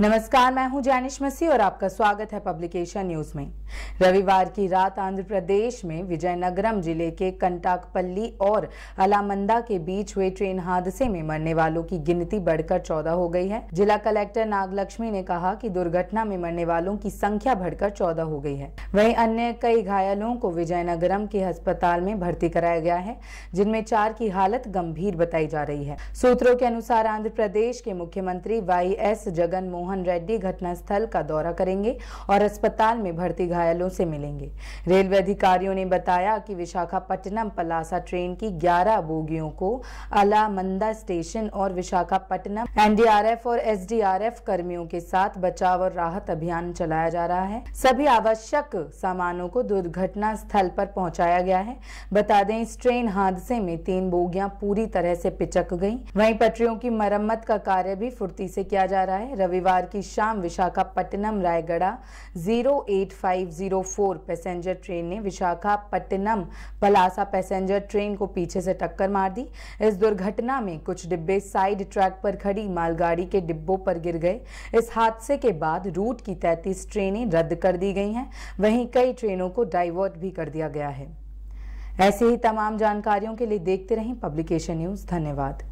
नमस्कार मैं हूं जैनिश मसीह और आपका स्वागत है पब्लिकेशन न्यूज में रविवार की रात आंध्र प्रदेश में विजयनगरम जिले के कंटाकपल्ली और अलामंदा के बीच हुए ट्रेन हादसे में मरने वालों की गिनती बढ़कर चौदह हो गई है जिला कलेक्टर नागलक्ष्मी ने कहा कि दुर्घटना में मरने वालों की संख्या बढ़कर चौदह हो गई है वही अन्य कई घायलों को विजयनगरम के अस्पताल में भर्ती कराया गया है जिनमें चार की हालत गंभीर बताई जा रही है सूत्रों के अनुसार आंध्र प्रदेश के मुख्यमंत्री वाई एस जगनमोहन मोहन रेड्डी घटनास्थल का दौरा करेंगे और अस्पताल में भर्ती घायलों से मिलेंगे रेलवे अधिकारियों ने बताया कि विशाखापट्टनम पलासा ट्रेन की 11 बोगियों को अलामंदा स्टेशन और विशाखापट्टनम एनडीआरएफ और एसडीआरएफ कर्मियों के साथ बचाव और राहत अभियान चलाया जा रहा है सभी आवश्यक सामानों को दुर्घटना स्थल पर पहुंचाया गया है बता दें इस ट्रेन हादसे में तीन बोगियां पूरी तरह से पिचक गई वहीं पटरियों की मरम्मत का कार्य भी फुर्ती से किया जा रहा है रविवार मंगलवार की शाम विशाखापट्टनम रायगढ़ा 08504 पैसेंजर ट्रेन ने विशाखापट्टनम पलासा पैसेंजर ट्रेन को पीछे से टक्कर मार दी इस दुर्घटना में कुछ डिब्बे साइड ट्रैक पर खड़ी मालगाड़ी के डिब्बों पर गिर गए इस हादसे के बाद रूट की तैतीस ट्रेनें रद्द कर दी गई हैं वहीं कई ट्रेनों को डाइवर्ट भी कर दिया गया है ऐसे ही तमाम जानकारियों के लिए देखते रहें पब्लिकेशन न्यूज़ धन्यवाद